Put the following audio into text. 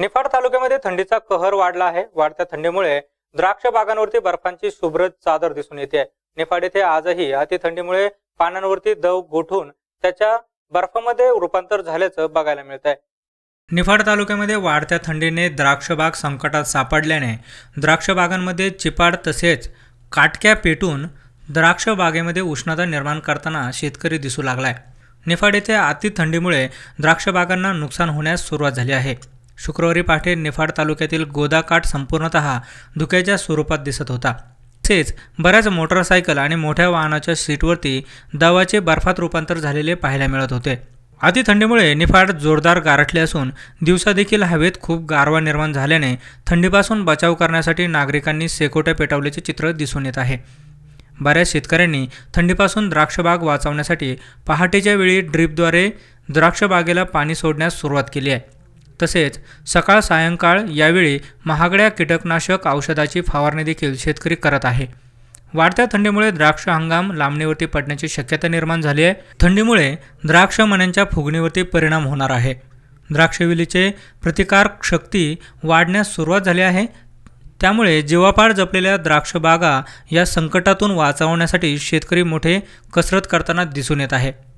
निफाड तालुक्यामध्ये थंडीचा कहर वाढला आहे वाढत्या थंडीमुळे द्राक्ष बागांवरती बर्फांची शुभ्र चादर दिसून येते निफाड येथे आजही अति थंडीमुळे पानांवरती दव गोठून त्याच्या बर्फामध्ये रूपांतर झाल्याचं बघायला मिळत आहे निफाड तालुक्यामध्ये वाढत्या थंडीने द्राक्ष बाग संकटात सापडल्याने द्राक्ष बागांमध्ये चिपाड तसेच काटक्या पेटून द्राक्ष बागेमध्ये उष्णता निर्माण करताना शेतकरी दिसू लागलाय निफाड येथे अति थंडीमुळे द्राक्ष बागांना नुकसान होण्यास सुरुवात झाली आहे शुक्रवारी पहाटे निफाड तालुक्यातील गोदाकाठ संपूर्णतः धुक्याच्या स्वरूपात दिसत होता तसेच बऱ्याच मोटरसायकल आणि मोठ्या वाहनाच्या सीटवरती दवाचे बर्फात रूपांतर झालेले पाहायला मिळत होते अति थंडीमुळे निफाड जोरदार गारठले असून दिवसादेखील हवेत खूप गारवा निर्माण झाल्याने थंडीपासून बचाव करण्यासाठी नागरिकांनी सेकोट्या पेटवल्याचे चित्र दिसून येत आहे बऱ्याच शेतकऱ्यांनी थंडीपासून द्राक्षबाग वाचवण्यासाठी पहाटेच्या वेळी ड्रीपद्वारे द्राक्षबागेला पाणी सोडण्यास सुरुवात केली आहे तसेच सकाळ सायंकाळ यावेळी महागड्या कीटकनाशक औषधाची फवारणी देखील शेतकरी करत आहे वाढत्या थंडीमुळे द्राक्ष हंगाम लांबणीवरती पडण्याची शक्यता निर्माण झाली आहे थंडीमुळे द्राक्ष मण्यांच्या फुगणीवरती परिणाम होणार आहे द्राक्षविलीचे प्रतिकार शक्ती वाढण्यास सुरुवात झाली आहे त्यामुळे जीवापाड जपलेल्या द्राक्ष बागा या संकटातून वाचवण्यासाठी शेतकरी मोठे कसरत करताना दिसून येत आहे